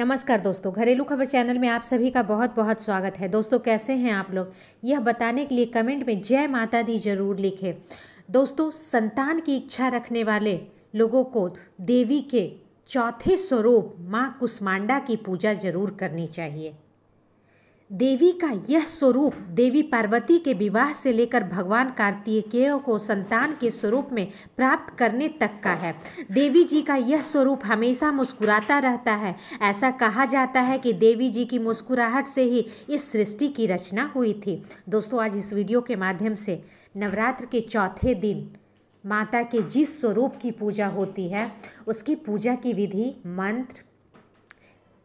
नमस्कार दोस्तों घरेलू खबर चैनल में आप सभी का बहुत बहुत स्वागत है दोस्तों कैसे हैं आप लोग यह बताने के लिए कमेंट में जय माता दी जरूर लिखें दोस्तों संतान की इच्छा रखने वाले लोगों को देवी के चौथे स्वरूप माँ कुष्मांडा की पूजा जरूर करनी चाहिए देवी का यह स्वरूप देवी पार्वती के विवाह से लेकर भगवान कार्तिकेय को संतान के स्वरूप में प्राप्त करने तक का है देवी जी का यह स्वरूप हमेशा मुस्कुराता रहता है ऐसा कहा जाता है कि देवी जी की मुस्कुराहट से ही इस सृष्टि की रचना हुई थी दोस्तों आज इस वीडियो के माध्यम से नवरात्र के चौथे दिन माता के जिस स्वरूप की पूजा होती है उसकी पूजा की विधि मंत्र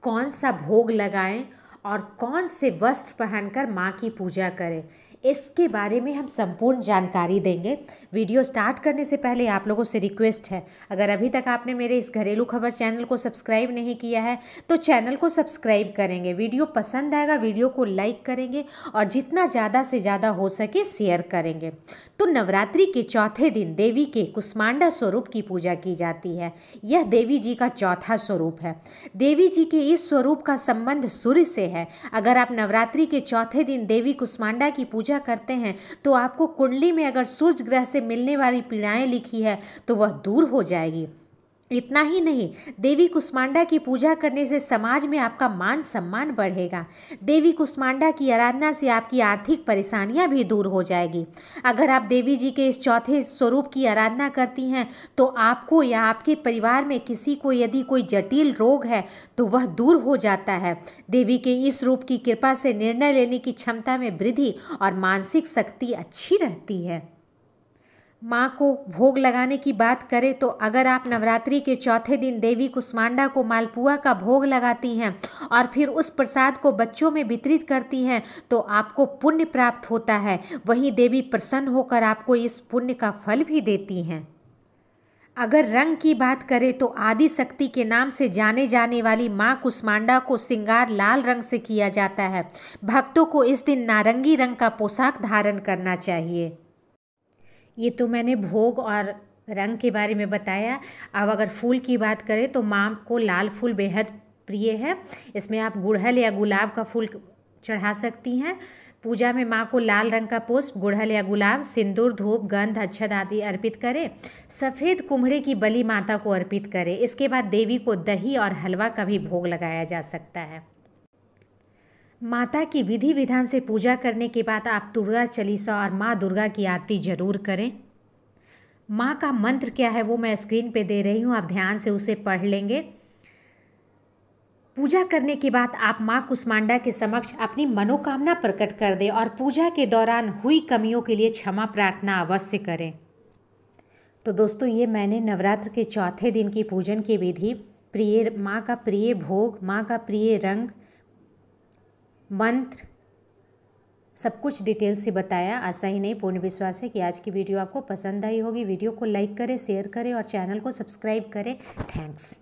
कौन सा भोग लगाएं और कौन से वस्त्र पहनकर माँ की पूजा करें इसके बारे में हम संपूर्ण जानकारी देंगे वीडियो स्टार्ट करने से पहले आप लोगों से रिक्वेस्ट है अगर अभी तक आपने मेरे इस घरेलू खबर चैनल को सब्सक्राइब नहीं किया है तो चैनल को सब्सक्राइब करेंगे वीडियो पसंद आएगा वीडियो को लाइक करेंगे और जितना ज़्यादा से ज़्यादा हो सके शेयर करेंगे तो नवरात्रि के चौथे दिन देवी के कुष्मांडा स्वरूप की पूजा की जाती है यह देवी जी का चौथा स्वरूप है देवी जी के इस स्वरूप का संबंध सूर्य से है अगर आप नवरात्रि के चौथे दिन देवी कुष्मांडा की पूजा पूजा करते हैं तो आपको कुंडली में अगर सूर्य ग्रह से मिलने वाली पीड़ाएं लिखी है तो वह दूर हो जाएगी इतना ही नहीं देवी कुष्मांडा की पूजा करने से समाज में आपका मान सम्मान बढ़ेगा देवी कुष्मांडा की आराधना से आपकी आर्थिक परेशानियां भी दूर हो जाएगी अगर आप देवी जी के इस चौथे स्वरूप की आराधना करती हैं तो आपको या आपके परिवार में किसी को यदि कोई जटिल रोग है तो वह दूर हो जाता है देवी के इस रूप की कृपा से निर्णय लेने की क्षमता में वृद्धि और मानसिक शक्ति अच्छी रहती है माँ को भोग लगाने की बात करें तो अगर आप नवरात्रि के चौथे दिन देवी कुष्मांडा को मालपुआ का भोग लगाती हैं और फिर उस प्रसाद को बच्चों में वितरित करती हैं तो आपको पुण्य प्राप्त होता है वहीं देवी प्रसन्न होकर आपको इस पुण्य का फल भी देती हैं अगर रंग की बात करें तो आदि शक्ति के नाम से जाने जाने वाली माँ कुष्मांडा को श्रृंगार लाल रंग से किया जाता है भक्तों को इस दिन नारंगी रंग का पोशाक धारण करना चाहिए ये तो मैंने भोग और रंग के बारे में बताया अब अगर फूल की बात करें तो माँ को लाल फूल बेहद प्रिय है इसमें आप गुड़हल या गुलाब का फूल चढ़ा सकती हैं पूजा में माँ को लाल रंग का पुष्प गुड़हल या गुलाब सिंदूर धूप गंध अच्छद आदि अर्पित करें सफ़ेद कुम्हरे की बलि माता को अर्पित करें इसके बाद देवी को दही और हलवा का भी भोग लगाया जा सकता है माता की विधि विधान से पूजा करने के बाद आप दुर्गा चालीसा और माँ दुर्गा की आरती जरूर करें माँ का मंत्र क्या है वो मैं स्क्रीन पे दे रही हूँ आप ध्यान से उसे पढ़ लेंगे पूजा करने के बाद आप माँ कुष्मांडा के समक्ष अपनी मनोकामना प्रकट कर दें और पूजा के दौरान हुई कमियों के लिए क्षमा प्रार्थना अवश्य करें तो दोस्तों ये मैंने नवरात्र के चौथे दिन की पूजन की विधि प्रिय माँ का प्रिय भोग माँ का प्रिय रंग मंत्र सब कुछ डिटेल से बताया आशा ही नहीं पूर्ण विश्वास है कि आज की वीडियो आपको पसंद आई होगी वीडियो को लाइक करें शेयर करें और चैनल को सब्सक्राइब करें थैंक्स